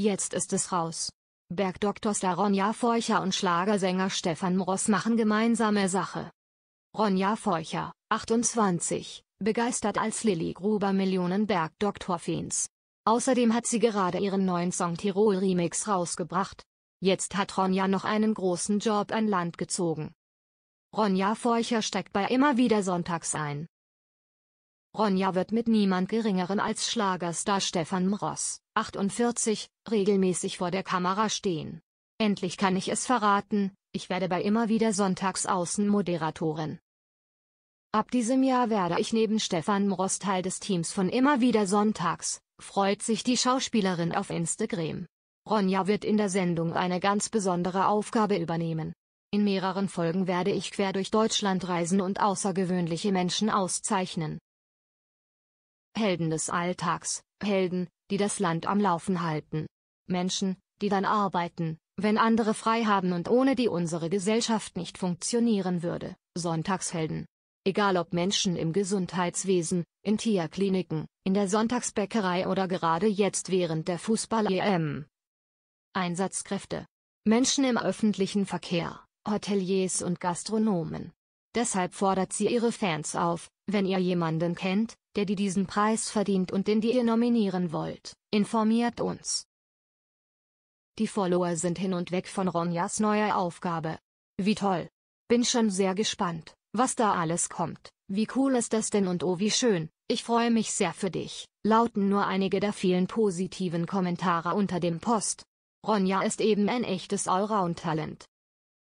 Jetzt ist es raus. Bergdoktor Star Ronja Feucher und Schlagersänger Stefan Mross machen gemeinsame Sache. Ronja Feucher, 28, begeistert als Lilly Gruber Millionen Bergdoktor-Fans. Außerdem hat sie gerade ihren neuen Song Tirol Remix rausgebracht. Jetzt hat Ronja noch einen großen Job an Land gezogen. Ronja Feucher steckt bei immer wieder sonntags ein. Ronja wird mit niemand Geringeren als Schlagerstar Stefan Mross, 48, regelmäßig vor der Kamera stehen. Endlich kann ich es verraten, ich werde bei immer wieder Sonntags Außenmoderatorin. Ab diesem Jahr werde ich neben Stefan Mross Teil des Teams von immer wieder Sonntags, freut sich die Schauspielerin auf Instagram. Ronja wird in der Sendung eine ganz besondere Aufgabe übernehmen. In mehreren Folgen werde ich quer durch Deutschland reisen und außergewöhnliche Menschen auszeichnen. Helden des Alltags, Helden, die das Land am Laufen halten. Menschen, die dann arbeiten, wenn andere frei haben und ohne die unsere Gesellschaft nicht funktionieren würde, Sonntagshelden. Egal ob Menschen im Gesundheitswesen, in Tierkliniken, in der Sonntagsbäckerei oder gerade jetzt während der Fußball-EM. Einsatzkräfte. Menschen im öffentlichen Verkehr, Hoteliers und Gastronomen, Deshalb fordert sie ihre Fans auf, wenn ihr jemanden kennt, der die diesen Preis verdient und den die ihr nominieren wollt, informiert uns. Die Follower sind hin und weg von Ronjas neuer Aufgabe. Wie toll. Bin schon sehr gespannt, was da alles kommt. Wie cool ist das denn und oh wie schön, ich freue mich sehr für dich, lauten nur einige der vielen positiven Kommentare unter dem Post. Ronja ist eben ein echtes Allround-Talent.